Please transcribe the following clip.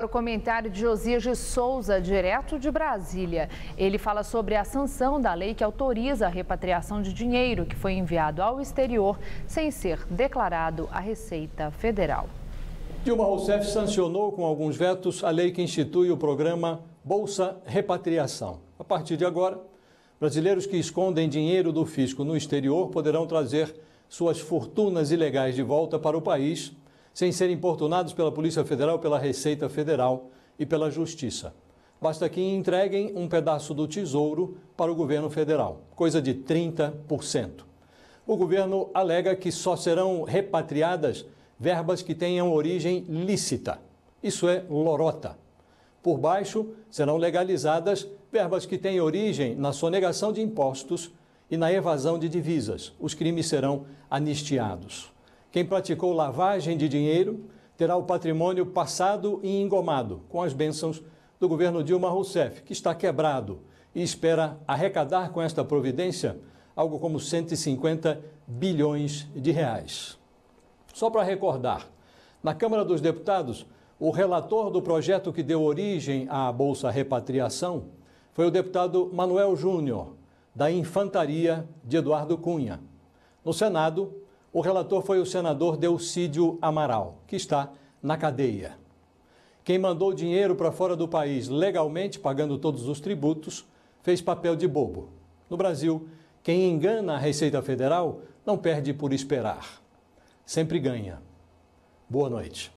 Para o comentário de Josias de Souza, direto de Brasília. Ele fala sobre a sanção da lei que autoriza a repatriação de dinheiro que foi enviado ao exterior sem ser declarado à Receita Federal. Dilma Rousseff sancionou com alguns vetos a lei que institui o programa Bolsa Repatriação. A partir de agora, brasileiros que escondem dinheiro do fisco no exterior poderão trazer suas fortunas ilegais de volta para o país sem serem importunados pela Polícia Federal, pela Receita Federal e pela Justiça. Basta que entreguem um pedaço do tesouro para o governo federal, coisa de 30%. O governo alega que só serão repatriadas verbas que tenham origem lícita. Isso é lorota. Por baixo, serão legalizadas verbas que têm origem na sonegação de impostos e na evasão de divisas. Os crimes serão anistiados. Quem praticou lavagem de dinheiro terá o patrimônio passado e engomado com as bênçãos do governo Dilma Rousseff, que está quebrado e espera arrecadar com esta providência algo como 150 bilhões de reais. Só para recordar, na Câmara dos Deputados, o relator do projeto que deu origem à Bolsa Repatriação foi o deputado Manuel Júnior, da Infantaria de Eduardo Cunha. No Senado, o relator foi o senador Delcídio Amaral, que está na cadeia. Quem mandou dinheiro para fora do país legalmente, pagando todos os tributos, fez papel de bobo. No Brasil, quem engana a Receita Federal não perde por esperar. Sempre ganha. Boa noite.